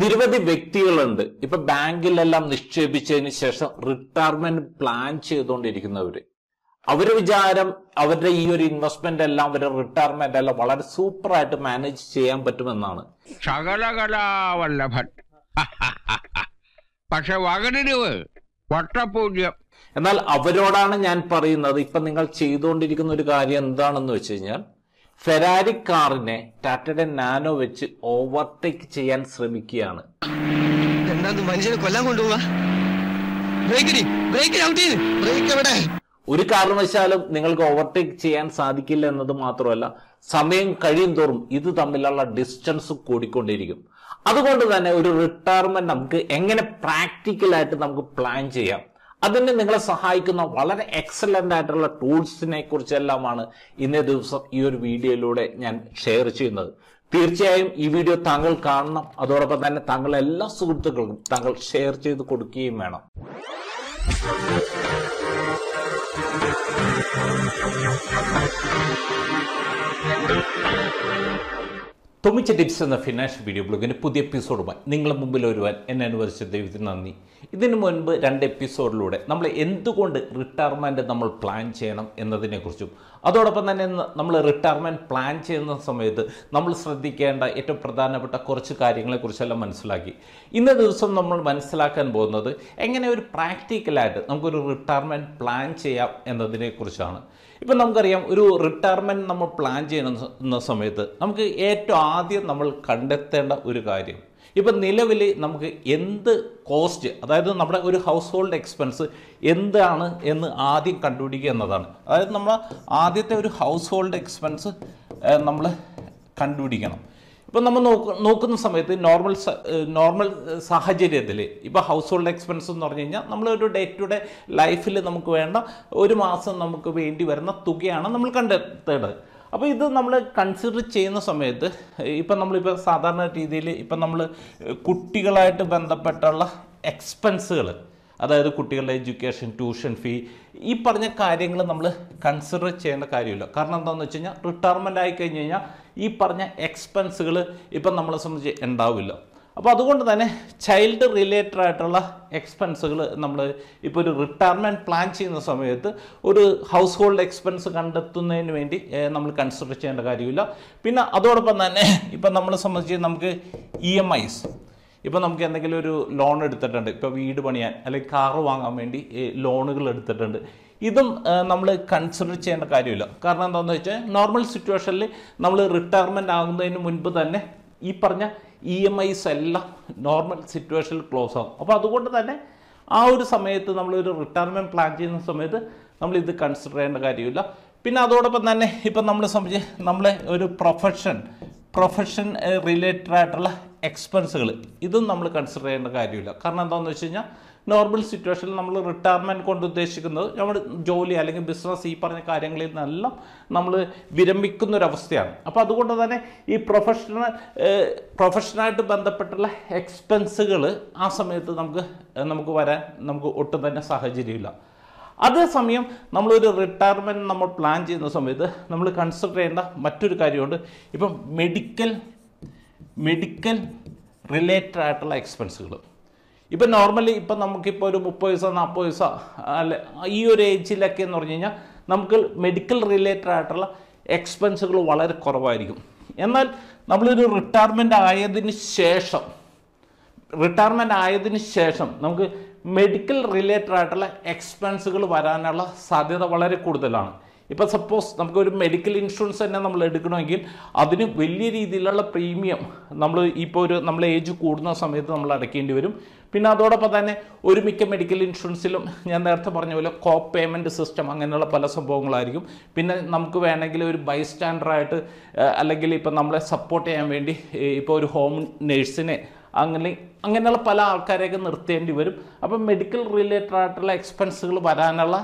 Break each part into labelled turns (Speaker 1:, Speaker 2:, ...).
Speaker 1: നിരവധി വ്യക്തികളുണ്ട് ഇപ്പൊ ബാങ്കിലെല്ലാം നിക്ഷേപിച്ചതിന് ശേഷം റിട്ടയർമെന്റ് പ്ലാൻ ചെയ്തുകൊണ്ടിരിക്കുന്നവർ അവരുടെ വിചാരം അവരുടെ ഈ ഒരു ഇൻവെസ്റ്റ്മെന്റ് എല്ലാം അവരുടെ റിട്ടയർമെന്റ് എല്ലാം വളരെ സൂപ്പർ ആയിട്ട് മാനേജ് ചെയ്യാൻ പറ്റുമെന്നാണ് പക്ഷെ വട്ടപൂജ്യം എന്നാൽ അവരോടാണ് ഞാൻ പറയുന്നത് ഇപ്പൊ നിങ്ങൾ ചെയ്തുകൊണ്ടിരിക്കുന്ന ഒരു കാര്യം എന്താണെന്ന് വെച്ച് കഴിഞ്ഞാൽ ഫെരാരി കാറിനെ ടാറ്റയുടെ നാനോ വെച്ച് ഓവർടേക്ക് ചെയ്യാൻ ശ്രമിക്കുകയാണ് മനുഷ്യനെ കൊല്ലാൻ കൊണ്ടുപോവാ ഒരു കാരണവശാലും നിങ്ങൾക്ക് ഓവർടേക്ക് ചെയ്യാൻ സാധിക്കില്ല എന്നത് മാത്രമല്ല സമയം കഴിയും തോറും ഇത് തമ്മിലുള്ള ഡിസ്റ്റൻസ് കൂടിക്കൊണ്ടിരിക്കും അതുകൊണ്ട് തന്നെ ഒരു റിട്ടയർമെന്റ് നമുക്ക് എങ്ങനെ പ്രാക്ടിക്കലായിട്ട് നമുക്ക് പ്ലാൻ ചെയ്യാം അതിന് നിങ്ങളെ സഹായിക്കുന്ന വളരെ എക്സലൻ്റ് ആയിട്ടുള്ള ടൂൾസിനെ കുറിച്ചെല്ലാമാണ് ഇന്നേ ദിവസം ഈ ഒരു വീഡിയോയിലൂടെ ഞാൻ ഷെയർ ചെയ്യുന്നത് തീർച്ചയായും ഈ വീഡിയോ താങ്കൾ കാണണം അതോടൊപ്പം തന്നെ താങ്കൾ എല്ലാ സുഹൃത്തുക്കൾക്കും താങ്കൾ ഷെയർ ചെയ്ത് കൊടുക്കുകയും വേണം തൊമിച്ച ടിപ്സ് എന്ന ഫിനാൻഷ്യൽ വീഡിയോ ബ്ലോഗിൻ്റെ പുതിയ എപ്പിസോഡുമായി നിങ്ങളുടെ മുമ്പിൽ വരുവാൻ എന്നെ അനുവദിച്ച ദൈവത്തിന് നന്ദി ഇതിന് മുൻപ് രണ്ട് എപ്പിസോഡിലൂടെ നമ്മൾ എന്തുകൊണ്ട് റിട്ടയർമെൻറ്റ് നമ്മൾ പ്ലാൻ ചെയ്യണം എന്നതിനെക്കുറിച്ചും അതോടൊപ്പം തന്നെ നമ്മൾ റിട്ടയർമെൻറ്റ് പ്ലാൻ ചെയ്യുന്ന സമയത്ത് നമ്മൾ ശ്രദ്ധിക്കേണ്ട ഏറ്റവും പ്രധാനപ്പെട്ട കുറച്ച് കാര്യങ്ങളെക്കുറിച്ചെല്ലാം മനസ്സിലാക്കി ഇന്ന ദിവസം നമ്മൾ മനസ്സിലാക്കാൻ പോകുന്നത് എങ്ങനെ ഒരു പ്രാക്ടിക്കലായിട്ട് നമുക്കൊരു റിട്ടയർമെൻറ്റ് പ്ലാൻ ചെയ്യാം എന്നതിനെക്കുറിച്ചാണ് ഇപ്പം നമുക്കറിയാം ഒരു റിട്ടയർമെൻറ്റ് നമ്മൾ പ്ലാൻ ചെയ്യുന്ന സമയത്ത് നമുക്ക് ഏറ്റവും ആദ്യം നമ്മൾ കണ്ടെത്തേണ്ട ഒരു കാര്യം ഇപ്പം നിലവിൽ നമുക്ക് എന്ത് കോസ്റ്റ് അതായത് നമ്മുടെ ഒരു ഹൗസ് ഹോൾഡ് എക്സ്പെൻസ് എന്താണ് എന്ന് ആദ്യം കണ്ടുപിടിക്കുക എന്നതാണ് അതായത് നമ്മൾ ആദ്യത്തെ ഒരു ഹൗസ് ഹോൾഡ് എക്സ്പെൻസ് നമ്മൾ കണ്ടുപിടിക്കണം ഇപ്പം നമ്മൾ നോക്ക നോക്കുന്ന സമയത്ത് നോർമൽ നോർമൽ സാഹചര്യത്തിൽ ഇപ്പോൾ ഹൗസ് ഹോൾഡ് എക്സ്പെൻസ് എന്ന് പറഞ്ഞു കഴിഞ്ഞാൽ നമ്മളൊരു ഡേ ടു ഡേ ലൈഫിൽ നമുക്ക് വേണ്ട ഒരു മാസം നമുക്ക് വേണ്ടി വരുന്ന തുകയാണ് നമ്മൾ കണ്ടെത്തേണ്ടത് അപ്പോൾ ഇത് നമ്മൾ കൺസിഡർ ചെയ്യുന്ന സമയത്ത് ഇപ്പം നമ്മളിപ്പോൾ സാധാരണ രീതിയിൽ ഇപ്പം നമ്മൾ കുട്ടികളായിട്ട് ബന്ധപ്പെട്ടുള്ള എക്സ്പെൻസുകൾ അതായത് കുട്ടികളുടെ എഡ്യൂക്കേഷൻ ട്യൂഷൻ ഫീ ഈ പറഞ്ഞ കാര്യങ്ങൾ നമ്മൾ കൺസിഡർ ചെയ്യേണ്ട കാര്യമില്ല കാരണം എന്താണെന്ന് വെച്ച് കഴിഞ്ഞാൽ റിട്ടയർമെൻ്റ് ആയി കഴിഞ്ഞ് കഴിഞ്ഞാൽ ഈ പറഞ്ഞ എക്സ്പെൻസുകൾ ഇപ്പം നമ്മളെ സംബന്ധിച്ച് ഉണ്ടാവില്ല അപ്പോൾ അതുകൊണ്ട് തന്നെ ചൈൽഡ് റിലേറ്റഡ് ആയിട്ടുള്ള എക്സ്പെൻസുകൾ നമ്മൾ ഇപ്പോൾ ഒരു റിട്ടയർമെൻറ്റ് പ്ലാൻ ചെയ്യുന്ന സമയത്ത് ഒരു ഹൗസ് ഹോൾഡ് എക്സ്പെൻസ് കണ്ടെത്തുന്നതിന് വേണ്ടി നമ്മൾ കൺസിഡർ ചെയ്യേണ്ട കാര്യമില്ല പിന്നെ അതോടൊപ്പം തന്നെ ഇപ്പം നമ്മളെ സംബന്ധിച്ച് നമുക്ക് ഇ എം ഐസ് ഇപ്പം നമുക്ക് എന്തെങ്കിലും ഒരു ലോൺ എടുത്തിട്ടുണ്ട് ഇപ്പോൾ വീട് പണിയാൻ അല്ലെങ്കിൽ കാറ് വാങ്ങാൻ വേണ്ടി ലോണുകൾ എടുത്തിട്ടുണ്ട് ഇതും നമ്മൾ കൺസിഡർ ചെയ്യേണ്ട കാര്യമില്ല കാരണം എന്താണെന്ന് വെച്ചാൽ നോർമൽ സിറ്റുവേഷനിൽ നമ്മൾ റിട്ടയർമെൻ്റ് ആകുന്നതിന് മുൻപ് തന്നെ ഈ പറഞ്ഞ ഇ എം ഐസ് എല്ലാം നോർമൽ സിറ്റുവേഷനിൽ ക്ലോസ് ആകും അപ്പോൾ അതുകൊണ്ട് തന്നെ ആ ഒരു സമയത്ത് നമ്മളൊരു റിട്ടയർമെൻറ്റ് പ്ലാൻ ചെയ്യുന്ന സമയത്ത് നമ്മൾ ഇത് കൺസിഡർ ചെയ്യേണ്ട കാര്യമില്ല പിന്നെ അതോടൊപ്പം തന്നെ ഇപ്പം നമ്മൾ സംബന്ധിച്ച് നമ്മളെ ഒരു പ്രൊഫഷൻ പ്രൊഫഷൻ റിലേറ്റഡ് ആയിട്ടുള്ള എക്സ്പെൻസുകൾ ഇതും നമ്മൾ കൺസിഡർ ചെയ്യേണ്ട കാര്യമില്ല കാരണം എന്താണെന്ന് വെച്ച് കഴിഞ്ഞാൽ നോർമൽ സിറ്റുവേഷനിൽ നമ്മൾ റിട്ടയർമെൻറ്റ് കൊണ്ട് ഉദ്ദേശിക്കുന്നത് നമ്മുടെ ജോലി അല്ലെങ്കിൽ ബിസിനസ് ഈ പറഞ്ഞ കാര്യങ്ങളിൽ നിന്നെല്ലാം നമ്മൾ വിരമിക്കുന്ന ഒരു അവസ്ഥയാണ് അപ്പോൾ അതുകൊണ്ട് തന്നെ ഈ പ്രൊഫഷണൽ പ്രൊഫഷനായിട്ട് ബന്ധപ്പെട്ടുള്ള എക്സ്പെൻസുകൾ ആ സമയത്ത് നമുക്ക് നമുക്ക് വരാൻ നമുക്ക് ഒട്ടും തന്നെ സാഹചര്യമില്ല അതേസമയം നമ്മളൊരു റിട്ടയർമെൻറ്റ് നമ്മൾ പ്ലാൻ ചെയ്യുന്ന സമയത്ത് നമ്മൾ കൺസിഡർ ചെയ്യേണ്ട മറ്റൊരു കാര്യമുണ്ട് ഇപ്പം മെഡിക്കൽ മെഡിക്കൽ റിലേറ്റഡ് ആയിട്ടുള്ള എക്സ്പെൻസുകൾ ഇപ്പം നോർമലി ഇപ്പം നമുക്കിപ്പോൾ ഒരു മുപ്പത് വയസ്സോ നാൽപ്പത് വയസ്സോ അല്ല ഈ ഒരു ഏജിലൊക്കെ എന്ന് പറഞ്ഞു കഴിഞ്ഞാൽ നമുക്ക് മെഡിക്കൽ റിലേറ്റഡ് ആയിട്ടുള്ള എക്സ്പെൻസുകൾ വളരെ കുറവായിരിക്കും എന്നാൽ നമ്മളൊരു റിട്ടയർമെൻ്റ് ആയതിന് ശേഷം റിട്ടയർമെൻ്റ് ആയതിന് ശേഷം നമുക്ക് മെഡിക്കൽ റിലേറ്റഡ് ആയിട്ടുള്ള എക്സ്പെൻസുകൾ വരാനുള്ള സാധ്യത വളരെ കൂടുതലാണ് ഇപ്പോൾ സപ്പോസ് നമുക്കൊരു മെഡിക്കൽ ഇൻഷുറൻസ് തന്നെ നമ്മൾ എടുക്കണമെങ്കിൽ അതിന് വലിയ രീതിയിലുള്ള പ്രീമിയം നമ്മൾ ഇപ്പോൾ ഒരു നമ്മൾ ഏജ് കൂടുന്ന സമയത്ത് നമ്മൾ അടയ്ക്കേണ്ടി വരും പിന്നെ അതോടൊപ്പം തന്നെ ഒരു മിക്ക മെഡിക്കൽ ഇൻഷുറൻസിലും ഞാൻ നേരത്തെ പറഞ്ഞ പോലെ കോ പേയ്മെൻറ്റ് സിസ്റ്റം അങ്ങനെയുള്ള പല സംഭവങ്ങളായിരിക്കും പിന്നെ നമുക്ക് വേണമെങ്കിൽ ഒരു സ്റ്റാൻഡറായിട്ട് അല്ലെങ്കിൽ ഇപ്പം നമ്മളെ സപ്പോർട്ട് ചെയ്യാൻ വേണ്ടി ഇപ്പോൾ ഒരു ഹോം നേഴ്സിനെ അങ്ങനെ അങ്ങനെയുള്ള പല ആൾക്കാരെയൊക്കെ നിർത്തേണ്ടി വരും അപ്പം മെഡിക്കൽ റിലേറ്റഡ് ആയിട്ടുള്ള എക്സ്പെൻസുകൾ വരാനുള്ള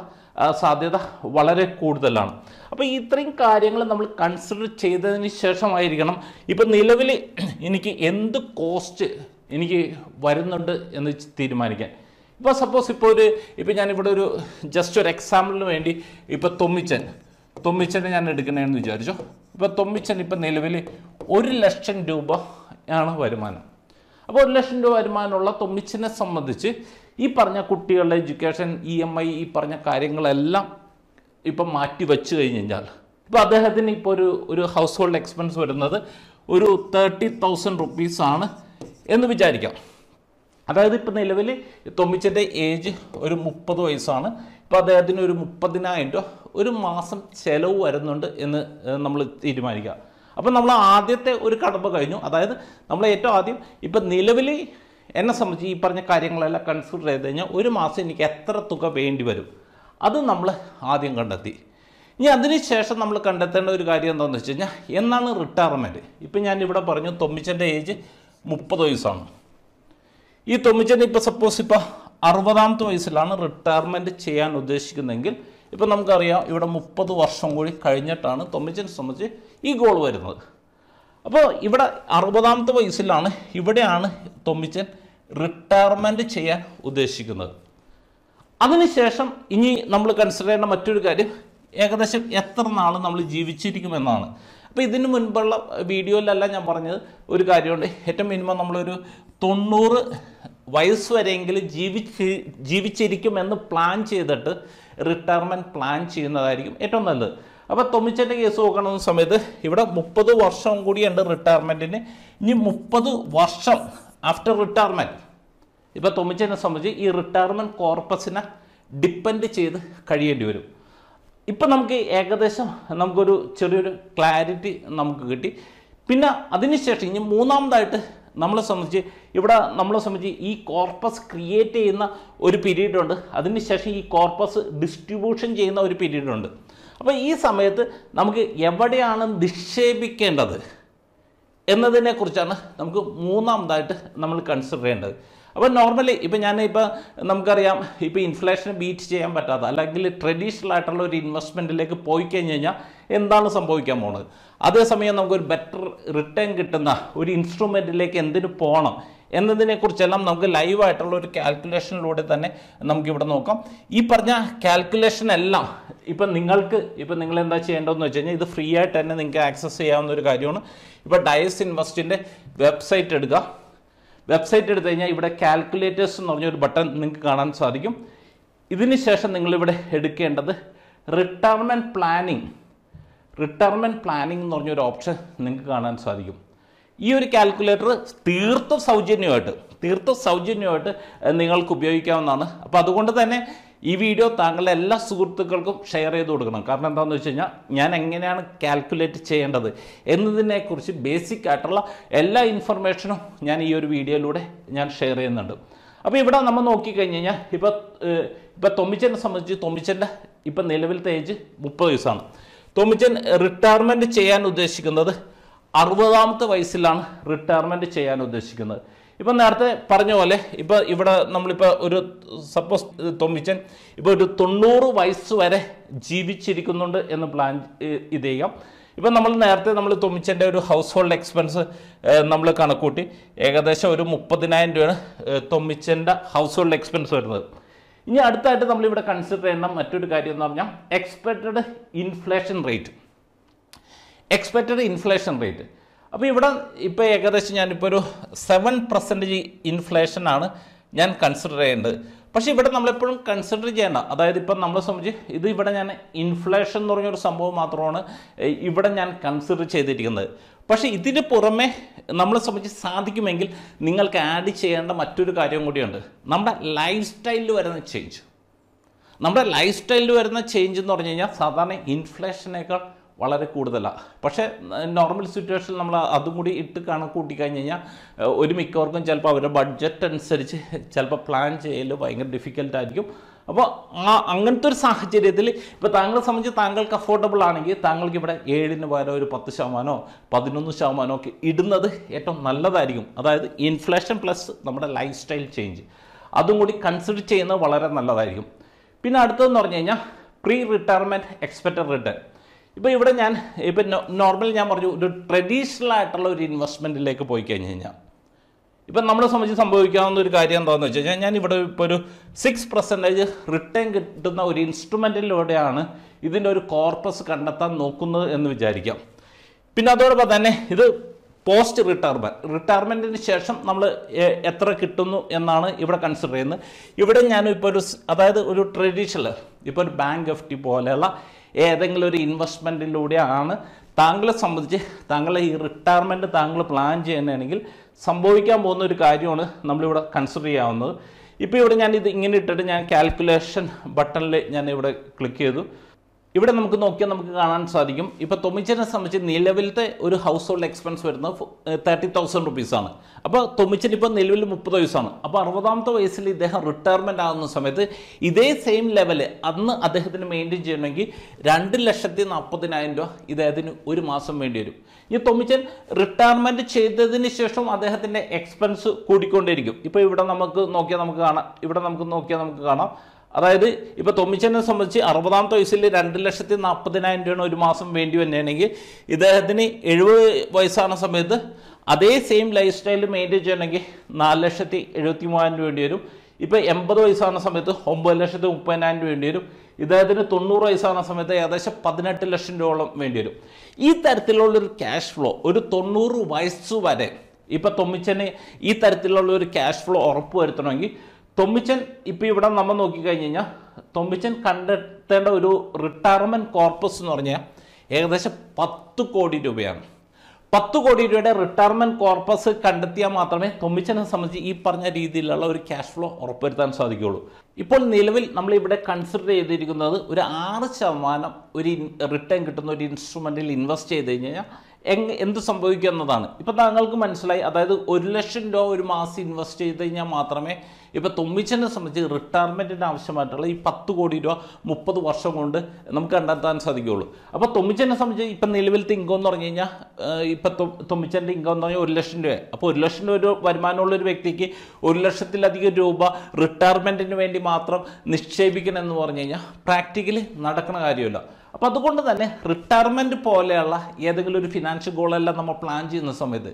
Speaker 1: സാധ്യത വളരെ കൂടുതലാണ് അപ്പോൾ ഇത്രയും കാര്യങ്ങൾ നമ്മൾ കൺസിഡർ ചെയ്തതിന് ശേഷമായിരിക്കണം ഇപ്പം നിലവിൽ എനിക്ക് എന്ത് കോസ്റ്റ് എനിക്ക് വരുന്നുണ്ട് എന്ന് തീരുമാനിക്കാൻ ഇപ്പോൾ സപ്പോസ് ഇപ്പോൾ ഒരു ഇപ്പോൾ ഞാനിവിടെ ഒരു ജസ്റ്റ് ഒരു എക്സാമ്പിളിന് വേണ്ടി ഇപ്പോൾ തൊമ്മിച്ചൻ തൊമ്മിച്ചനെ ഞാൻ എടുക്കണമെന്ന് വിചാരിച്ചു ഇപ്പോൾ തൊമ്മിച്ചൻ ഇപ്പം നിലവിൽ ഒരു ലക്ഷം രൂപ ആണ് വരുമാനം അപ്പോൾ ഒരു ലക്ഷം രൂപ വരുമാനമുള്ള തൊമ്മിച്ചനെ സംബന്ധിച്ച് ഈ പറഞ്ഞ കുട്ടികളുടെ എഡ്യൂക്കേഷൻ ഇ എം ഐ ഈ പറഞ്ഞ കാര്യങ്ങളെല്ലാം ഇപ്പം മാറ്റി വെച്ച് കഴിഞ്ഞ് കഴിഞ്ഞാൽ ഇപ്പോൾ അദ്ദേഹത്തിന് ഇപ്പോൾ ഒരു ഒരു ഹൗസ് ഹോൾഡ് എക്സ്പെൻസ് വരുന്നത് ഒരു തേർട്ടി തൗസൻഡ് റുപ്പീസാണ് എന്ന് വിചാരിക്കാം അതായത് ഇപ്പം നിലവിൽ തൊമ്മിച്ചൻ്റെ ഏജ് ഒരു മുപ്പത് വയസ്സാണ് ഇപ്പോൾ അദ്ദേഹത്തിന് ഒരു മുപ്പതിനായിരം രൂപ ഒരു മാസം ചിലവ് വരുന്നുണ്ട് എന്ന് നമ്മൾ തീരുമാനിക്കുക അപ്പം നമ്മൾ ആദ്യത്തെ ഒരു കടമ്പ കഴിഞ്ഞു അതായത് നമ്മൾ ഏറ്റവും ആദ്യം ഇപ്പം നിലവിൽ എന്നെ സംബന്ധിച്ച് ഈ പറഞ്ഞ കാര്യങ്ങളെല്ലാം കൺസിഡർ ചെയ്ത് കഴിഞ്ഞാൽ ഒരു മാസം എനിക്ക് എത്ര തുക വേണ്ടി വരും അത് നമ്മൾ ആദ്യം കണ്ടെത്തി ഇനി അതിനുശേഷം നമ്മൾ കണ്ടെത്തേണ്ട ഒരു കാര്യം എന്താണെന്ന് വെച്ച് കഴിഞ്ഞാൽ എന്നാണ് റിട്ടയർമെൻറ്റ് ഇപ്പം ഞാൻ ഇവിടെ പറഞ്ഞു തൊമ്മിച്ചൻ്റെ ഏജ് മുപ്പത് വയസ്സാണ് ഈ തൊമ്മിച്ചൻ്റെ ഇപ്പോൾ സപ്പോസ് ഇപ്പോൾ അറുപതാമത്തെ വയസ്സിലാണ് റിട്ടയർമെൻറ്റ് ചെയ്യാൻ ഉദ്ദേശിക്കുന്നതെങ്കിൽ ഇപ്പം നമുക്കറിയാം ഇവിടെ മുപ്പത് വർഷം കൂടി കഴിഞ്ഞിട്ടാണ് തൊമ്മിച്ചനെ സംബന്ധിച്ച് ഈ ഗോൾ വരുന്നത് അപ്പോൾ ഇവിടെ അറുപതാമത്തെ വയസ്സിലാണ് ഇവിടെയാണ് തൊമ്മിച്ചൻ റിട്ടയർമെന്റ് ചെയ്യാൻ ഉദ്ദേശിക്കുന്നത് അതിനുശേഷം ഇനി നമ്മൾ കൺസിഡർ ചെയ്യേണ്ട മറ്റൊരു കാര്യം ഏകദേശം എത്ര നാൾ നമ്മൾ ജീവിച്ചിരിക്കുമെന്നാണ് അപ്പോൾ ഇതിന് മുൻപുള്ള വീഡിയോയിലല്ല ഞാൻ പറഞ്ഞത് ഒരു കാര്യമുണ്ട് ഏറ്റവും മിനിമം നമ്മളൊരു തൊണ്ണൂറ് വയസ്സ് വരെയെങ്കിലും ജീവിച്ച് ജീവിച്ചിരിക്കുമെന്ന് പ്ലാൻ ചെയ്തിട്ട് റിട്ടയർമെൻറ്റ് പ്ലാൻ ചെയ്യുന്നതായിരിക്കും ഏറ്റവും നല്ലത് അപ്പോൾ തൊമ്മിച്ചൻ്റെ കേസ് നോക്കണമെന്ന സമയത്ത് ഇവിടെ മുപ്പത് വർഷം കൂടിയുണ്ട് റിട്ടയർമെൻറ്റിന് ഇനി മുപ്പത് വർഷം ആഫ്റ്റർ റിട്ടയർമെൻറ്റ് ഇപ്പോൾ തുമ്മിച്ചതിനെ സംബന്ധിച്ച് ഈ റിട്ടയർമെൻറ്റ് കോർപ്പസിനെ ഡിപ്പെൻഡ് ചെയ്ത് കഴിയേണ്ടി വരും ഇപ്പം നമുക്ക് ഏകദേശം നമുക്കൊരു ചെറിയൊരു ക്ലാരിറ്റി നമുക്ക് കിട്ടി പിന്നെ അതിനുശേഷം ഇനി മൂന്നാമതായിട്ട് നമ്മളെ സംബന്ധിച്ച് ഇവിടെ നമ്മളെ സംബന്ധിച്ച് ഈ കോർപ്പസ് ക്രിയേറ്റ് ചെയ്യുന്ന ഒരു പീരീഡ് ഉണ്ട് അതിനുശേഷം ഈ കോർപ്പസ് ഡിസ്ട്രിബ്യൂഷൻ ചെയ്യുന്ന ഒരു പീരീഡ് ഉണ്ട് അപ്പോൾ ഈ സമയത്ത് നമുക്ക് എവിടെയാണ് നിക്ഷേപിക്കേണ്ടത് എന്നതിനെക്കുറിച്ചാണ് നമുക്ക് മൂന്നാമതായിട്ട് നമ്മൾ കൺസിഡർ ചെയ്യേണ്ടത് അപ്പോൾ നോർമലി ഇപ്പം ഞാൻ ഇപ്പോൾ നമുക്കറിയാം ഇപ്പോൾ ഇൻഫ്ലേഷനെ ബീറ്റ് ചെയ്യാൻ പറ്റാത്ത അല്ലെങ്കിൽ ട്രഡീഷണൽ ആയിട്ടുള്ള ഒരു ഇൻവെസ്റ്റ്മെൻറ്റിലേക്ക് പോയി കഴിഞ്ഞ് കഴിഞ്ഞാൽ എന്താണ് സംഭവിക്കാൻ പോണത് അതേസമയം നമുക്കൊരു ബെറ്റർ റിട്ടേൺ കിട്ടുന്ന ഒരു ഇൻസ്ട്രുമെൻറ്റിലേക്ക് എന്തിനു പോകണം എന്നതിനെക്കുറിച്ചെല്ലാം നമുക്ക് ലൈവായിട്ടുള്ള ഒരു കാൽക്കുലേഷനിലൂടെ തന്നെ നമുക്കിവിടെ നോക്കാം ഈ പറഞ്ഞ കാൽക്കുലേഷൻ എല്ലാം ഇപ്പം നിങ്ങൾക്ക് ഇപ്പം നിങ്ങൾ എന്താ ചെയ്യേണ്ടതെന്ന് വെച്ച് കഴിഞ്ഞാൽ ഇത് ഫ്രീ ആയിട്ട് തന്നെ നിങ്ങൾക്ക് ആക്സസ് ചെയ്യാവുന്ന ഒരു കാര്യമാണ് ഇപ്പോൾ ഡയസ് ഇൻവെസ്റ്റിൻ്റെ വെബ്സൈറ്റ് എടുക്കുക വെബ്സൈറ്റ് എടുത്തു കഴിഞ്ഞാൽ ഇവിടെ കാൽക്കുലേറ്റേഴ്സ് എന്ന് പറഞ്ഞൊരു ബട്ടൺ നിങ്ങൾക്ക് കാണാൻ സാധിക്കും ഇതിന് ശേഷം നിങ്ങളിവിടെ എടുക്കേണ്ടത് റിട്ടയർമെൻറ്റ് പ്ലാനിങ് റിട്ടയർമെൻറ്റ് പ്ലാനിങ് എന്ന് പറഞ്ഞൊരു ഓപ്ഷൻ നിങ്ങൾക്ക് കാണാൻ സാധിക്കും ഈ ഒരു കാൽക്കുലേറ്റർ തീർത്തും സൗജന്യമായിട്ട് തീർത്തും സൗജന്യമായിട്ട് നിങ്ങൾക്ക് ഉപയോഗിക്കാവുന്നതാണ് അപ്പോൾ അതുകൊണ്ട് തന്നെ ഈ വീഡിയോ താങ്കളുടെ എല്ലാ സുഹൃത്തുക്കൾക്കും ഷെയർ ചെയ്ത് കൊടുക്കണം കാരണം എന്താണെന്ന് വെച്ച് കഴിഞ്ഞാൽ ഞാൻ എങ്ങനെയാണ് കാൽക്കുലേറ്റ് ചെയ്യേണ്ടത് എന്നതിനെക്കുറിച്ച് ബേസിക് ആയിട്ടുള്ള എല്ലാ ഇൻഫർമേഷനും ഞാൻ ഈ ഒരു വീഡിയോയിലൂടെ ഞാൻ ഷെയർ ചെയ്യുന്നുണ്ട് അപ്പോൾ ഇവിടെ നമ്മൾ നോക്കിക്കഴിഞ്ഞ് കഴിഞ്ഞാൽ ഇപ്പോൾ ഇപ്പോൾ തൊമ്മിച്ചനെ സംബന്ധിച്ച് തൊമ്മിച്ചൻ്റെ ഇപ്പം നിലവിലത്തെ ഏജ് മുപ്പത് വയസ്സാണ് തൊമ്മിച്ചൻ റിട്ടയർമെൻറ്റ് ചെയ്യാൻ ഉദ്ദേശിക്കുന്നത് അറുപതാമത്തെ വയസ്സിലാണ് റിട്ടയർമെൻറ്റ് ചെയ്യാൻ ഉദ്ദേശിക്കുന്നത് ഇപ്പം നേരത്തെ പറഞ്ഞ പോലെ ഇപ്പം ഇവിടെ നമ്മളിപ്പോൾ ഒരു സപ്പോസ് തൊമ്മിച്ചൻ ഇപ്പോൾ ഒരു തൊണ്ണൂറ് വയസ്സ് വരെ ജീവിച്ചിരിക്കുന്നുണ്ട് എന്ന് പ്ലാൻ ഇത് ചെയ്യാം ഇപ്പം നമ്മൾ നേരത്തെ നമ്മൾ തുമ്മിച്ചൻ്റെ ഒരു ഹൗസ് ഹോൾഡ് എക്സ്പെൻസ് നമ്മൾ കണക്കൂട്ടി ഏകദേശം ഒരു മുപ്പതിനായിരം രൂപയാണ് തുമ്മിച്ചൻ്റെ ഹൗസ് ഹോൾഡ് എക്സ്പെൻസ് വരുന്നത് ഇനി അടുത്തായിട്ട് നമ്മളിവിടെ കൺസിഡർ ചെയ്യേണ്ട മറ്റൊരു കാര്യം എന്ന് പറഞ്ഞാൽ expected inflation rate expected inflation rate അപ്പോൾ ഇവിടെ ഇപ്പോൾ ഏകദേശം ഞാനിപ്പോൾ ഒരു സെവൻ പെർസെൻറ്റേജ് ഇൻഫ്ലേഷനാണ് ഞാൻ കൺസിഡർ ചെയ്യേണ്ടത് പക്ഷേ ഇവിടെ നമ്മളെപ്പോഴും കൺസിഡർ ചെയ്യേണ്ട അതായത് ഇപ്പം നമ്മളെ സംബന്ധിച്ച് ഇത് ഇവിടെ ഞാൻ ഇൻഫ്ലേഷൻ എന്ന് പറഞ്ഞൊരു സംഭവം മാത്രമാണ് ഇവിടെ ഞാൻ കൺസിഡർ ചെയ്തിരിക്കുന്നത് പക്ഷേ ഇതിന് പുറമെ നമ്മളെ സംബന്ധിച്ച് സാധിക്കുമെങ്കിൽ നിങ്ങൾക്ക് ആഡ് ചെയ്യേണ്ട മറ്റൊരു കാര്യം കൂടിയുണ്ട് നമ്മുടെ ലൈഫ് സ്റ്റൈലിൽ വരുന്ന ചേഞ്ച് നമ്മുടെ ലൈഫ് സ്റ്റൈലിൽ വരുന്ന ചേഞ്ച് എന്ന് പറഞ്ഞു കഴിഞ്ഞാൽ സാധാരണ ഇൻഫ്ലേഷനേക്കാൾ വളരെ കൂടുതലാണ് പക്ഷേ നോർമൽ സിറ്റുവേഷനിൽ നമ്മൾ അതും കൂടി ഇട്ട് കൂട്ടി കഴിഞ്ഞു കഴിഞ്ഞാൽ ഒരു മിക്കവർക്കും ചിലപ്പോൾ അവരുടെ ബഡ്ജറ്റ് അനുസരിച്ച് ചിലപ്പോൾ പ്ലാൻ ചെയ്യൽ ഭയങ്കര ഡിഫിക്കൽട്ടായിരിക്കും അപ്പോൾ ആ അങ്ങനത്തെ ഒരു സാഹചര്യത്തിൽ ഇപ്പോൾ താങ്കളെ സംബന്ധിച്ച് താങ്കൾക്ക് അഫോർഡബിൾ ആണെങ്കിൽ താങ്കൾക്ക് ഇവിടെ ഏഴിന് പകരം ഒരു പത്ത് ശതമാനമോ പതിനൊന്ന് ശതമാനമോ ഒക്കെ ഇടുന്നത് ഏറ്റവും നല്ലതായിരിക്കും അതായത് ഇൻഫ്ലേഷൻ പ്ലസ് നമ്മുടെ ലൈഫ് സ്റ്റൈൽ ചേഞ്ച് അതും കൂടി കൺസിഡർ ചെയ്യുന്നത് വളരെ നല്ലതായിരിക്കും പിന്നെ അടുത്തതെന്ന് പറഞ്ഞു കഴിഞ്ഞാൽ പ്രീ റിട്ടയർമെൻറ്റ് എക്സ്പെക്റ്റഡ് റിട്ടേൺ ഇപ്പോൾ ഇവിടെ ഞാൻ ഇപ്പം നോർമലി ഞാൻ പറഞ്ഞു ഒരു ട്രഡീഷണൽ ആയിട്ടുള്ള ഒരു ഇൻവെസ്റ്റ്മെൻറ്റിലേക്ക് പോയി കഴിഞ്ഞ് കഴിഞ്ഞാൽ ഇപ്പം നമ്മളെ സംബന്ധിച്ച് സംഭവിക്കാവുന്ന ഒരു കാര്യം എന്താണെന്ന് വെച്ച് കഴിഞ്ഞാൽ ഞാൻ ഇവിടെ ഇപ്പോൾ ഒരു സിക്സ് പെർസെൻറ്റേജ് റിട്ടേൺ കിട്ടുന്ന ഒരു ഇൻസ്ട്രുമെൻറ്റിലൂടെയാണ് ഇതിൻ്റെ ഒരു കോർപ്പസ് കണ്ടെത്താൻ നോക്കുന്നത് എന്ന് വിചാരിക്കാം പിന്നെ അതോടൊപ്പം തന്നെ ഇത് പോസ്റ്റ് റിട്ടയർമെൻറ്റ് റിട്ടയർമെൻറ്റിന് ശേഷം നമ്മൾ എത്ര കിട്ടുന്നു എന്നാണ് ഇവിടെ കൺസിഡർ ചെയ്യുന്നത് ഇവിടെ ഞാൻ ഒരു അതായത് ഒരു ട്രഡീഷണൽ ഇപ്പോൾ ഒരു ബാങ്ക് എഫ് ടി പോലെയുള്ള ഏതെങ്കിലും ഒരു ആണ് താങ്കളെ സംബന്ധിച്ച് താങ്കളെ ഈ റിട്ടയർമെൻറ്റ് താങ്കൾ പ്ലാൻ ചെയ്യുന്നതാണെങ്കിൽ സംഭവിക്കാൻ പോകുന്ന ഒരു കാര്യമാണ് നമ്മളിവിടെ കൺസിഡർ ചെയ്യാവുന്നത് ഇപ്പോൾ ഇവിടെ ഞാൻ ഇത് ഇങ്ങനെ ഇട്ടിട്ട് ഞാൻ കാൽക്കുലേഷൻ ബട്ടണിൽ ഞാൻ ഇവിടെ ക്ലിക്ക് ചെയ്തു ഇവിടെ നമുക്ക് നോക്കിയാൽ നമുക്ക് കാണാൻ സാധിക്കും ഇപ്പോൾ തൊമ്മിച്ചനെ സംബന്ധിച്ച് നിലവിലത്തെ ഒരു ഹൗസ് ഹോൾഡ് എക്സ്പെൻസ് വരുന്നത് തേർട്ടി തൗസൻഡ് റുപ്പീസാണ് അപ്പോൾ തൊമ്മിച്ചൻ ഇപ്പോൾ നിലവിൽ മുപ്പത് വയസ്സാണ് അപ്പോൾ അറുപതാമത്തെ വയസ്സിൽ ഇദ്ദേഹം റിട്ടയർമെൻ്റ് ആകുന്ന സമയത്ത് ഇതേ സെയിം ലെവല് അന്ന് അദ്ദേഹത്തിന് മെയിൻറ്റെയിൻ ചെയ്യണമെങ്കിൽ രണ്ട് ലക്ഷത്തി നാൽപ്പതിനായിരം രൂപ ഇദ്ദേഹത്തിന് ഒരു മാസം വേണ്ടി വരും ഈ തൊമ്മിച്ചൻ റിട്ടയർമെൻ്റ് ചെയ്തതിന് ശേഷം അദ്ദേഹത്തിൻ്റെ എക്സ്പെൻസ് കൂടിക്കൊണ്ടേയിരിക്കും ഇപ്പോൾ ഇവിടെ നമുക്ക് നോക്കിയാൽ നമുക്ക് കാണാം ഇവിടെ നമുക്ക് നോക്കിയാൽ നമുക്ക് കാണാം അതായത് ഇപ്പൊ തൊമ്മിച്ചനെ സംബന്ധിച്ച് അറുപതാമത്തെ വയസ്സിൽ രണ്ട് ലക്ഷത്തി നാൽപ്പതിനായിരം രൂപയാണ് ഒരു മാസം വേണ്ടി വന്നതാണെങ്കിൽ ഇദ്ദേഹത്തിന് എഴുപത് വയസ്സാണ് സമയത്ത് അതേ സെയിം ലൈഫ് സ്റ്റൈൽ മെയിൻറ്റെയിൻ ചെയ്യണമെങ്കിൽ നാല് ലക്ഷത്തി എഴുപത്തി മൂവായിരം രൂപ വേണ്ടി വരും ഇപ്പൊ എൺപത് വയസ്സാണ് സമയത്ത് ഒമ്പത് ലക്ഷത്തി മുപ്പതിനായിരം രൂപ വേണ്ടി വരും ഇദ്ദേഹത്തിന് തൊണ്ണൂറ് വയസ്സാണ് സമയത്ത് ഏകദേശം പതിനെട്ട് ലക്ഷം രൂപയോളം വേണ്ടി വരും ഈ തരത്തിലുള്ളൊരു ക്യാഷ് ഫ്ലോ ഒരു തൊണ്ണൂറ് വയസ്സ് വരെ ഇപ്പൊ തൊമ്മിച്ചന് ഈ തരത്തിലുള്ള ഒരു ക്യാഷ് ഫ്ലോ ഉറപ്പ് വരുത്തണമെങ്കിൽ തൊമ്മിച്ചൻ ഇപ്പം ഇവിടെ നമ്മൾ നോക്കിക്കഴിഞ്ഞ് കഴിഞ്ഞാൽ തൊമ്മിച്ചൻ കണ്ടെത്തേണ്ട ഒരു റിട്ടയർമെൻറ്റ് കോർപ്പസ് എന്ന് പറഞ്ഞാൽ ഏകദേശം പത്ത് കോടി രൂപയാണ് പത്ത് കോടി രൂപയുടെ റിട്ടയർമെൻറ്റ് കോർപ്പസ് കണ്ടെത്തിയാൽ മാത്രമേ തൊമ്മിച്ചനെ സംബന്ധിച്ച് ഈ പറഞ്ഞ രീതിയിലുള്ള ഒരു ക്യാഷ് ഫ്ലോ ഉറപ്പുവരുത്താൻ സാധിക്കുകയുള്ളൂ ഇപ്പോൾ നിലവിൽ നമ്മൾ ഇവിടെ കൺസിഡർ ചെയ്തിരിക്കുന്നത് ഒരു ആറ് ശതമാനം ഒരു റിട്ടേൺ കിട്ടുന്ന ഒരു ഇൻസ്ട്രുമെൻറ്റിൽ ഇൻവെസ്റ്റ് ചെയ്ത് കഴിഞ്ഞ് കഴിഞ്ഞാൽ എങ് എന്ത് സംഭവിക്കുക എന്നതാണ് ഇപ്പം താങ്കൾക്ക് മനസ്സിലായി അതായത് ഒരു ലക്ഷം രൂപ ഒരു മാസം ഇൻവെസ്റ്റ് ചെയ്ത് കഴിഞ്ഞാൽ മാത്രമേ ഇപ്പം തുമ്മിച്ചനെ സംബന്ധിച്ച് റിട്ടയർമെൻറ്റിൻ്റെ ആവശ്യമായിട്ടുള്ള ഈ പത്ത് കോടി രൂപ മുപ്പത് വർഷം കൊണ്ട് നമുക്ക് കണ്ടെത്താൻ സാധിക്കുകയുള്ളൂ അപ്പോൾ തുമ്മിച്ചനെ സംബന്ധിച്ച് ഇപ്പം നിലവിലത്തെ ഇൻകം എന്ന് പറഞ്ഞു കഴിഞ്ഞാൽ ഇപ്പം തുമ്മിച്ചൻ്റെ ഇൻകം എന്ന് പറഞ്ഞാൽ ഒരു ലക്ഷം രൂപ അപ്പോൾ ഒരു ലക്ഷം രൂപ ഒരു വരുമാനമുള്ള ഒരു വ്യക്തിക്ക് ഒരു ലക്ഷത്തിലധികം രൂപ റിട്ടയർമെൻറ്റിന് വേണ്ടി മാത്രം നിക്ഷേപിക്കണം എന്ന് പറഞ്ഞു കഴിഞ്ഞാൽ പ്രാക്ടിക്കലി നടക്കുന്ന കാര്യമല്ല അപ്പോൾ അതുകൊണ്ട് തന്നെ റിട്ടയർമെൻറ്റ് പോലെയുള്ള ഏതെങ്കിലും ഒരു ഫിനാൻഷ്യൽ ഗോളെല്ലാം നമ്മൾ പ്ലാൻ ചെയ്യുന്ന സമയത്ത്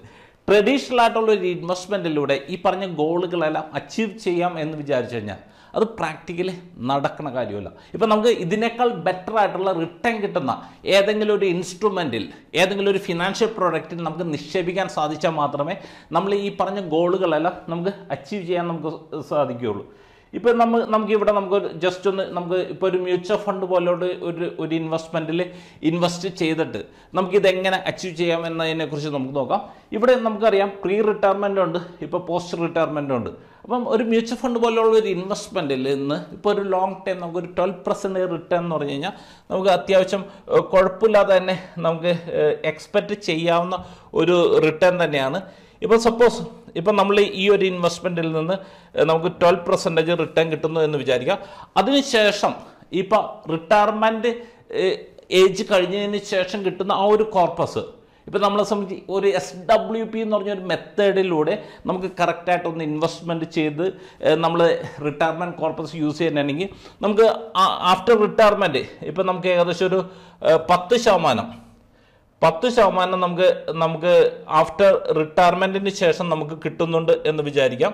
Speaker 1: ട്രഡീഷണൽ ആയിട്ടുള്ള ഒരു ഇൻവെസ്റ്റ്മെൻറ്റിലൂടെ ഈ പറഞ്ഞ ഗോളുകളെല്ലാം അച്ചീവ് ചെയ്യാം എന്ന് വിചാരിച്ചു കഴിഞ്ഞാൽ അത് പ്രാക്ടിക്കലി നടക്കുന്ന കാര്യമല്ല ഇപ്പം നമുക്ക് ഇതിനേക്കാൾ ബെറ്റർ ആയിട്ടുള്ള റിട്ടേൺ കിട്ടുന്ന ഏതെങ്കിലും ഒരു ഇൻസ്ട്രുമെൻറ്റിൽ ഏതെങ്കിലും ഒരു ഫിനാൻഷ്യൽ പ്രോഡക്റ്റിൽ നമുക്ക് നിക്ഷേപിക്കാൻ സാധിച്ചാൽ മാത്രമേ നമ്മൾ ഈ പറഞ്ഞ ഗോളുകളെല്ലാം നമുക്ക് അച്ചീവ് ചെയ്യാൻ നമുക്ക് സാധിക്കുകയുള്ളൂ ഇപ്പോൾ നമ്മൾ നമുക്ക് ഇവിടെ നമുക്ക് ജസ്റ്റ് ഒന്ന് നമുക്ക് ഇപ്പോൾ ഒരു മ്യൂച്വൽ ഫണ്ട് പോലോട്ട് ഒരു ഒരു ഇൻവെസ്റ്റ്മെൻറ്റിൽ ഇൻവെസ്റ്റ് ചെയ്തിട്ട് നമുക്കിത് എങ്ങനെ അച്ചീവ് ചെയ്യാം എന്നതിനെക്കുറിച്ച് നമുക്ക് നോക്കാം ഇവിടെ നമുക്കറിയാം പ്രീ റിട്ടയർമെൻ്റ് ഉണ്ട് ഇപ്പോൾ പോസ്റ്റ് റിട്ടയർമെൻ്റ് ഉണ്ട് അപ്പം ഒരു മ്യൂച്വൽ ഫണ്ട് പോലെയുള്ള ഒരു ഇൻവെസ്റ്റ്മെൻറ്റിൽ നിന്ന് ഇപ്പോൾ ഒരു ലോങ് ടൈം നമുക്ക് ഒരു ട്വൽവ് പെർസെൻറ്റ് റിട്ടേൺ എന്ന് പറഞ്ഞു കഴിഞ്ഞാൽ നമുക്ക് അത്യാവശ്യം കുഴപ്പമില്ലാതെ തന്നെ നമുക്ക് എക്സ്പെക്റ്റ് ചെയ്യാവുന്ന ഒരു റിട്ടേൺ തന്നെയാണ് ഇപ്പോൾ സപ്പോസ് ഇപ്പം നമ്മൾ ഈ ഒരു ഇൻവെസ്റ്റ്മെൻറ്റിൽ നിന്ന് നമുക്ക് ട്വൽവ് പെർസെൻറ്റേജ് റിട്ടേൺ കിട്ടുന്നു എന്ന് വിചാരിക്കുക അതിനുശേഷം ഇപ്പോൾ റിട്ടയർമെൻറ്റ് ഏജ് കഴിഞ്ഞതിന് ശേഷം കിട്ടുന്ന ആ ഒരു കോർപ്പസ് ഇപ്പോൾ നമ്മളെ സംബന്ധിച്ച് ഒരു എസ് ഡബ്ല്യു പി എന്ന് പറഞ്ഞൊരു മെത്തേഡിലൂടെ നമുക്ക് കറക്റ്റായിട്ടൊന്ന് ഇൻവെസ്റ്റ്മെൻറ്റ് ചെയ്ത് നമ്മൾ റിട്ടയർമെൻറ്റ് കോർപ്പസ് യൂസ് ചെയ്യുന്നുണ്ടെങ്കിൽ നമുക്ക് ആഫ്റ്റർ റിട്ടയർമെൻറ്റ് ഇപ്പം നമുക്ക് ഏകദേശം ഒരു പത്ത് ശതമാനം പത്ത് ശതമാനം നമുക്ക് നമുക്ക് ആഫ്റ്റർ റിട്ടയർമെന്റിന് ശേഷം നമുക്ക് കിട്ടുന്നുണ്ട് എന്ന് വിചാരിക്കാം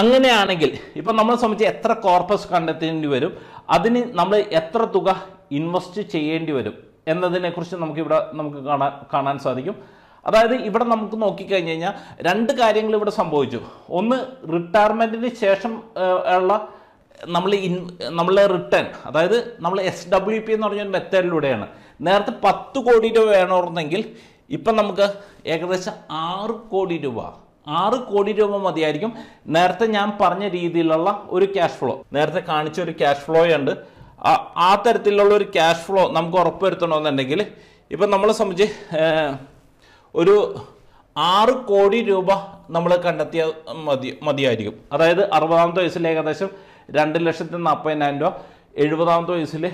Speaker 1: അങ്ങനെയാണെങ്കിൽ ഇപ്പൊ നമ്മളെ സംബന്ധിച്ച് എത്ര കോർപ്പസ് കണ്ടെത്തേണ്ടി വരും അതിന് നമ്മൾ എത്ര തുക ഇൻവെസ്റ്റ് ചെയ്യേണ്ടി വരും എന്നതിനെക്കുറിച്ച് കുറിച്ച് നമുക്ക് കാണാൻ കാണാൻ സാധിക്കും അതായത് ഇവിടെ നമുക്ക് നോക്കിക്കഴിഞ്ഞ് കഴിഞ്ഞാൽ രണ്ട് കാര്യങ്ങൾ ഇവിടെ സംഭവിച്ചു ഒന്ന് റിട്ടയർമെന്റിന് ശേഷം ഉള്ള നമ്മൾ ഇൻ നമ്മളെ റിട്ടേൺ അതായത് നമ്മൾ എസ് ഡബ്ല്യു പി എന്ന് പറഞ്ഞ ഒരു മെത്തേഡിലൂടെയാണ് നേരത്തെ പത്ത് കോടി രൂപ വേണമെന്നുണ്ടെങ്കിൽ ഇപ്പം നമുക്ക് ഏകദേശം ആറ് കോടി രൂപ ആറ് കോടി രൂപ മതിയായിരിക്കും നേരത്തെ ഞാൻ പറഞ്ഞ രീതിയിലുള്ള ഒരു ക്യാഷ് ഫ്ലോ നേരത്തെ കാണിച്ച ഒരു ക്യാഷ് ഫ്ലോ ഉണ്ട് ആ തരത്തിലുള്ള ഒരു ക്യാഷ് ഫ്ലോ നമുക്ക് ഉറപ്പുവരുത്തണമെന്നുണ്ടെങ്കിൽ ഇപ്പം നമ്മൾ സംബന്ധിച്ച് ഒരു ആറ് കോടി രൂപ നമ്മൾ കണ്ടെത്തിയ മതി മതിയായിരിക്കും അതായത് അറുപതാമത്തെ വയസ്സിൽ ഏകദേശം രണ്ട് ലക്ഷത്തി നാൽപ്പതിനായിരം രൂപ എഴുപതാമത്തെ വയസ്സിൽ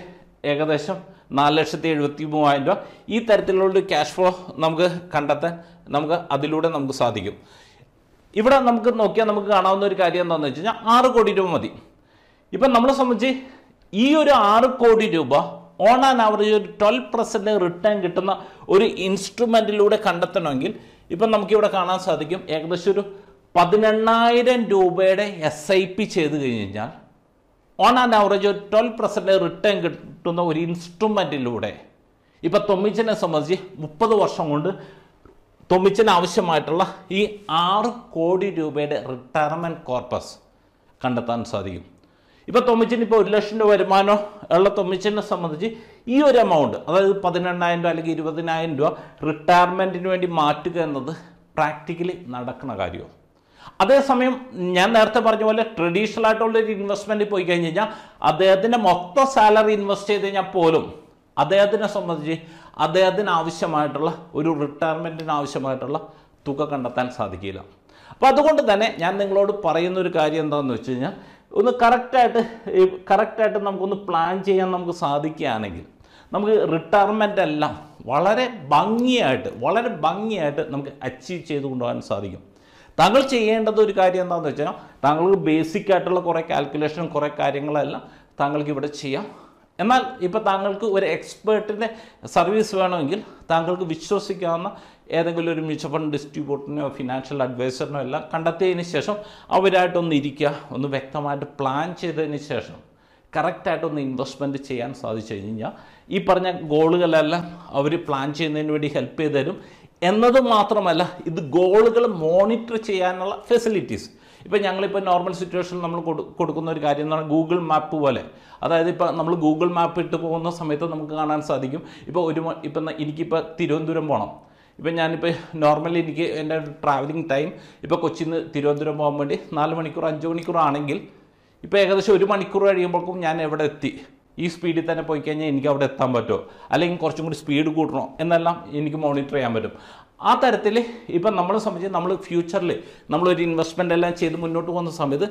Speaker 1: ഏകദേശം നാല് ലക്ഷത്തി എഴുപത്തി മൂവായിരം രൂപ ഈ തരത്തിലുള്ള ക്യാഷ് ഫ്ലോ നമുക്ക് കണ്ടെത്താൻ നമുക്ക് അതിലൂടെ നമുക്ക് സാധിക്കും ഇവിടെ നമുക്ക് നോക്കിയാൽ നമുക്ക് കാണാവുന്ന ഒരു കാര്യം എന്താണെന്ന് വെച്ച് കഴിഞ്ഞാൽ ആറ് കോടി രൂപ മതി ഇപ്പം നമ്മളെ സംബന്ധിച്ച് ഈ ഒരു ആറ് കോടി രൂപ ഓൺ ആൻ ആവറേജ് ഒരു ട്വൽവ് പെർസെൻറ്റ് റിട്ടേൺ കിട്ടുന്ന ഒരു ഇൻസ്ട്രുമെൻറ്റിലൂടെ കണ്ടെത്തണമെങ്കിൽ ഇപ്പം നമുക്കിവിടെ കാണാൻ സാധിക്കും ഏകദേശം ഒരു പതിനെണ്ണായിരം രൂപയുടെ എസ് ഐ പി ചെയ്ത് കഴിഞ്ഞ് കഴിഞ്ഞാൽ ഓൺ ആൻഡ് ആവറേജ് ഒരു ട്വൽവ് പെർസെൻ്റ് റിട്ടേൺ കിട്ടുന്ന ഒരു ഇൻസ്ട്രുമെൻറ്റിലൂടെ ഇപ്പം തൊമ്മിച്ചനെ സംബന്ധിച്ച് മുപ്പത് വർഷം കൊണ്ട് തൊമ്മിച്ചന് ആവശ്യമായിട്ടുള്ള ഈ ആറ് കോടി രൂപയുടെ റിട്ടയർമെൻറ്റ് കോർപ്പസ് കണ്ടെത്താൻ സാധിക്കും ഇപ്പം തൊമ്മിച്ചന് ഇപ്പോൾ ഒരു ലക്ഷം രൂപ വരുമാനോ ഉള്ള തൊമ്മിച്ചനെ സംബന്ധിച്ച് ഈ ഒരു എമൗണ്ട് അതായത് പതിനെണ്ണായിരം രൂപ അല്ലെങ്കിൽ ഇരുപതിനായിരം രൂപ റിട്ടയർമെൻറ്റിന് വേണ്ടി മാറ്റുക എന്നത് പ്രാക്ടിക്കലി നടക്കുന്ന കാര്യമാണ് അതേസമയം ഞാൻ നേരത്തെ പറഞ്ഞ പോലെ ട്രഡീഷണൽ ആയിട്ടുള്ള ഒരു ഇൻവെസ്റ്റ്മെന്റ് പോയി കഴിഞ്ഞ് കഴിഞ്ഞാൽ അദ്ദേഹത്തിൻ്റെ മൊത്തം സാലറി ഇൻവെസ്റ്റ് ചെയ്ത് കഴിഞ്ഞാൽ പോലും അദ്ദേഹത്തിനെ സംബന്ധിച്ച് അദ്ദേഹത്തിന് ആവശ്യമായിട്ടുള്ള ഒരു റിട്ടയർമെൻറ്റിന് ആവശ്യമായിട്ടുള്ള തുക കണ്ടെത്താൻ സാധിക്കില്ല അപ്പോൾ അതുകൊണ്ട് തന്നെ ഞാൻ നിങ്ങളോട് പറയുന്ന ഒരു കാര്യം എന്താണെന്ന് വെച്ച് കഴിഞ്ഞാൽ ഒന്ന് കറക്റ്റായിട്ട് കറക്റ്റായിട്ട് നമുക്കൊന്ന് പ്ലാൻ ചെയ്യാൻ നമുക്ക് സാധിക്കുകയാണെങ്കിൽ നമുക്ക് റിട്ടയർമെൻ്റ് എല്ലാം വളരെ ഭംഗിയായിട്ട് വളരെ ഭംഗിയായിട്ട് നമുക്ക് അച്ചീവ് ചെയ്ത് കൊണ്ടുപോകാൻ സാധിക്കും താങ്കൾ ചെയ്യേണ്ടത് ഒരു കാര്യം എന്താണെന്ന് വെച്ചാൽ താങ്കൾക്ക് ബേസിക് ആയിട്ടുള്ള കുറേ കാൽക്കുലേഷൻ കുറേ കാര്യങ്ങളെല്ലാം താങ്കൾക്ക് ഇവിടെ ചെയ്യാം എന്നാൽ ഇപ്പോൾ താങ്കൾക്ക് ഒരു എക്സ്പേർട്ടിൻ്റെ സർവീസ് വേണമെങ്കിൽ താങ്കൾക്ക് വിശ്വസിക്കാവുന്ന ഏതെങ്കിലും ഒരു മ്യൂച്വൽ ഫണ്ട് ഡിസ്ട്രിബ്യൂട്ടറിനോ ഫിനാൻഷ്യൽ അഡ്വൈസറിനോ എല്ലാം കണ്ടെത്തിയതിന് ശേഷം അവരായിട്ടൊന്ന് ഇരിക്കുക ഒന്ന് വ്യക്തമായിട്ട് പ്ലാൻ ചെയ്തതിന് ശേഷം കറക്റ്റായിട്ടൊന്ന് ഇൻവെസ്റ്റ്മെൻറ്റ് ചെയ്യാൻ സാധിച്ചു കഴിഞ്ഞാൽ ഈ പറഞ്ഞ ഗോളുകളെല്ലാം അവർ പ്ലാൻ ചെയ്യുന്നതിന് വേണ്ടി ഹെൽപ്പ് ചെയ്തു തരും എന്നത് മാത്രമല്ല ഇത് ഗോളുകൾ മോണിറ്റർ ചെയ്യാനുള്ള ഫെസിലിറ്റീസ് ഇപ്പോൾ ഞങ്ങളിപ്പോൾ നോർമൽ സിറ്റുവേഷനിൽ നമ്മൾ കൊടുക്കുന്ന ഒരു കാര്യം എന്ന് പറഞ്ഞാൽ ഗൂഗിൾ മാപ്പ് പോലെ അതായത് ഇപ്പോൾ നമ്മൾ ഗൂഗിൾ മാപ്പ് ഇട്ട് പോകുന്ന സമയത്ത് നമുക്ക് കാണാൻ സാധിക്കും ഇപ്പോൾ ഒരു ഇപ്പം എനിക്കിപ്പോൾ തിരുവനന്തപുരം പോകണം ഇപ്പം ഞാനിപ്പോൾ നോർമലി എനിക്ക് എൻ്റെ ട്രാവലിംഗ് ടൈം ഇപ്പോൾ കൊച്ചിയിൽ നിന്ന് തിരുവനന്തപുരം പോകാൻ വേണ്ടി നാല് മണിക്കൂർ അഞ്ച് മണിക്കൂർ ആണെങ്കിൽ ഇപ്പോൾ ഏകദേശം ഒരു മണിക്കൂർ കഴിയുമ്പോഴേക്കും ഞാൻ എവിടെ എത്തി ഈ സ്പീഡിൽ തന്നെ പോയി കഴിഞ്ഞാൽ എനിക്ക് അവിടെ എത്താൻ പറ്റുമോ അല്ലെങ്കിൽ കുറച്ചും കൂടി സ്പീഡ് കൂട്ടണോ എന്നെല്ലാം എനിക്ക് മോണിറ്റർ ചെയ്യാൻ പറ്റും ആ തരത്തിൽ ഇപ്പം നമ്മളെ സംബന്ധിച്ച് നമ്മൾ ഫ്യൂച്ചറിൽ നമ്മളൊരു ഇൻവെസ്റ്റ്മെൻ്റ് എല്ലാം ചെയ്ത് മുന്നോട്ട് പോകുന്ന സമയത്ത്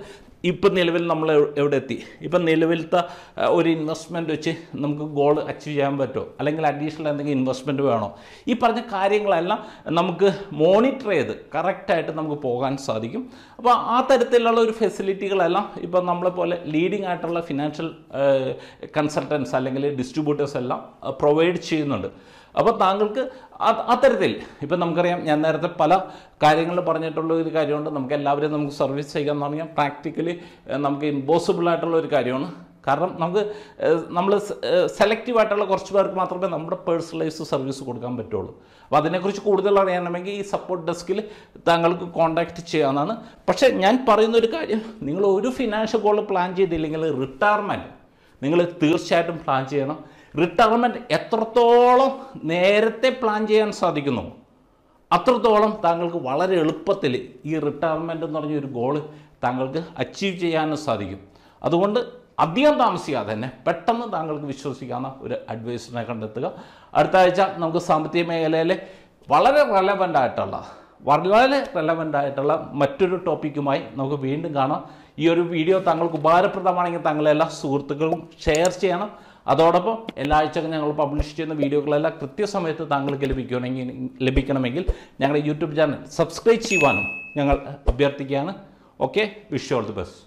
Speaker 1: ഇപ്പം നിലവിൽ നമ്മൾ എവിടെ എത്തി ഇപ്പം നിലവിലത്തെ ഒരു ഇൻവെസ്റ്റ്മെൻറ്റ് വെച്ച് നമുക്ക് ഗോൾ അച്ചീവ് ചെയ്യാൻ പറ്റുമോ അല്ലെങ്കിൽ അഡീഷണൽ എന്തെങ്കിലും ഇൻവെസ്റ്റ്മെൻറ്റ് വേണോ ഈ പറഞ്ഞ കാര്യങ്ങളെല്ലാം നമുക്ക് മോണിറ്റർ ചെയ്ത് കറക്റ്റായിട്ട് നമുക്ക് പോകാൻ സാധിക്കും അപ്പോൾ ആ തരത്തിലുള്ള ഒരു ഫെസിലിറ്റികളെല്ലാം ഇപ്പം നമ്മളെപ്പോലെ ലീഡിംഗ് ആയിട്ടുള്ള ഫിനാൻഷ്യൽ കൺസൾട്ടൻസ് അല്ലെങ്കിൽ ഡിസ്ട്രിബ്യൂട്ടേഴ്സ് എല്ലാം പ്രൊവൈഡ് ചെയ്യുന്നുണ്ട് അപ്പോൾ താങ്കൾക്ക് അത്തരത്തിൽ ഇപ്പം നമുക്കറിയാം ഞാൻ നേരത്തെ പല കാര്യങ്ങൾ പറഞ്ഞിട്ടുള്ള ഒരു കാര്യമുണ്ട് നമുക്ക് എല്ലാവരും നമുക്ക് സർവീസ് ചെയ്യാമെന്ന് പറഞ്ഞാൽ പ്രാക്ടിക്കലി നമുക്ക് ഇമ്പോസിബിൾ ആയിട്ടുള്ള ഒരു കാര്യമാണ് കാരണം നമുക്ക് നമ്മൾ സെലക്റ്റീവ് ആയിട്ടുള്ള കുറച്ച് പേർക്ക് മാത്രമേ നമ്മുടെ പേഴ്സണലൈസ്ഡ് സർവീസ് കൊടുക്കാൻ പറ്റുള്ളൂ അപ്പോൾ അതിനെക്കുറിച്ച് കൂടുതൽ അറിയണമെങ്കിൽ ഈ സപ്പോർട്ട് ഡെസ്കിൽ താങ്കൾക്ക് കോൺടാക്റ്റ് ചെയ്യാവുന്നതാണ് പക്ഷേ ഞാൻ പറയുന്ന ഒരു കാര്യം നിങ്ങൾ ഒരു ഫിനാൻഷ്യൽ ഗോൾ പ്ലാൻ ചെയ്തില്ലെങ്കിൽ റിട്ടയർമെൻറ്റ് നിങ്ങൾ തീർച്ചയായിട്ടും പ്ലാൻ ചെയ്യണം റിട്ടയർമെൻറ്റ് എത്രത്തോളം നേരത്തെ പ്ലാൻ ചെയ്യാൻ സാധിക്കുന്നു അത്രത്തോളം താങ്കൾക്ക് വളരെ എളുപ്പത്തിൽ ഈ റിട്ടയർമെൻ്റ് എന്ന് പറഞ്ഞ ഒരു ഗോൾ താങ്കൾക്ക് അച്ചീവ് ചെയ്യാനും സാധിക്കും അതുകൊണ്ട് അധികം താമസിക്കാതെ തന്നെ പെട്ടെന്ന് താങ്കൾക്ക് വിശ്വസിക്കാവുന്ന ഒരു അഡ്വൈസിനെ കണ്ടെത്തുക അടുത്ത ആഴ്ച നമുക്ക് സാമ്പത്തിക മേഖലയിലെ വളരെ റെലവൻ്റ് ആയിട്ടുള്ള വളരെ റെലവൻ്റ് ആയിട്ടുള്ള മറ്റൊരു ടോപ്പിക്കുമായി നമുക്ക് വീണ്ടും കാണാം ഈ ഒരു വീഡിയോ താങ്കൾക്ക് ഉപകാരപ്രദമാണെങ്കിൽ താങ്കളെല്ലാ സുഹൃത്തുക്കൾക്കും ഷെയർ ചെയ്യണം അതോടൊപ്പം എല്ലാ ആഴ്ചക്കും ഞങ്ങൾ പബ്ലിഷ് ചെയ്യുന്ന വീഡിയോകളെല്ലാം കൃത്യസമയത്ത് താങ്കൾക്ക് ലഭിക്കണമെങ്കിൽ ലഭിക്കണമെങ്കിൽ ഞങ്ങളുടെ യൂട്യൂബ് ചാനൽ സബ്സ്ക്രൈബ് ചെയ്യുവാനും ഞങ്ങൾ അഭ്യർത്ഥിക്കുകയാണ് okay wish all the best